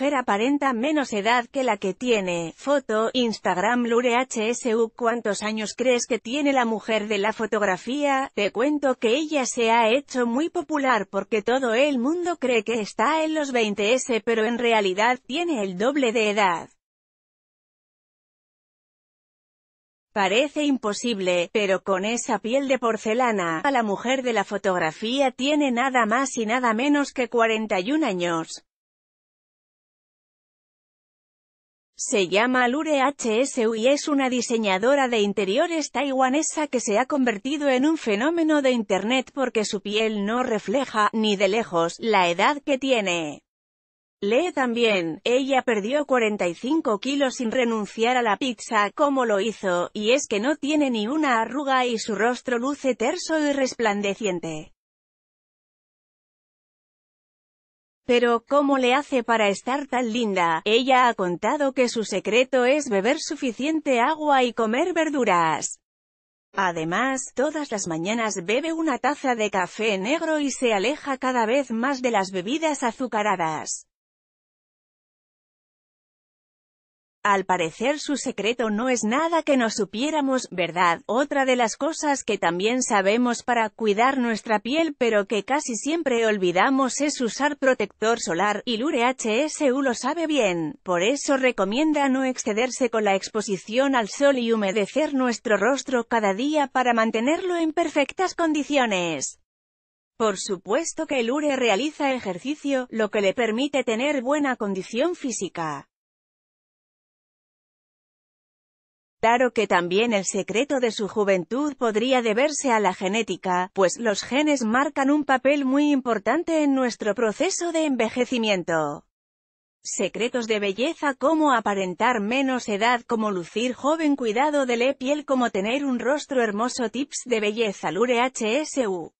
mujer aparenta menos edad que la que tiene. Foto, Instagram Lure HSU ¿Cuántos años crees que tiene la mujer de la fotografía? Te cuento que ella se ha hecho muy popular porque todo el mundo cree que está en los 20s pero en realidad tiene el doble de edad. Parece imposible, pero con esa piel de porcelana, a la mujer de la fotografía tiene nada más y nada menos que 41 años. Se llama Lure HSU y es una diseñadora de interiores taiwanesa que se ha convertido en un fenómeno de Internet porque su piel no refleja, ni de lejos, la edad que tiene. Lee también, ella perdió 45 kilos sin renunciar a la pizza, como lo hizo, y es que no tiene ni una arruga y su rostro luce terso y resplandeciente. Pero, ¿cómo le hace para estar tan linda? Ella ha contado que su secreto es beber suficiente agua y comer verduras. Además, todas las mañanas bebe una taza de café negro y se aleja cada vez más de las bebidas azucaradas. Al parecer su secreto no es nada que no supiéramos, ¿verdad? Otra de las cosas que también sabemos para cuidar nuestra piel pero que casi siempre olvidamos es usar protector solar, y Lure HSU lo sabe bien. Por eso recomienda no excederse con la exposición al sol y humedecer nuestro rostro cada día para mantenerlo en perfectas condiciones. Por supuesto que Lure realiza ejercicio, lo que le permite tener buena condición física. Claro que también el secreto de su juventud podría deberse a la genética, pues los genes marcan un papel muy importante en nuestro proceso de envejecimiento. Secretos de belleza como aparentar menos edad como lucir joven cuidado de la piel como tener un rostro hermoso tips de belleza Lure HSU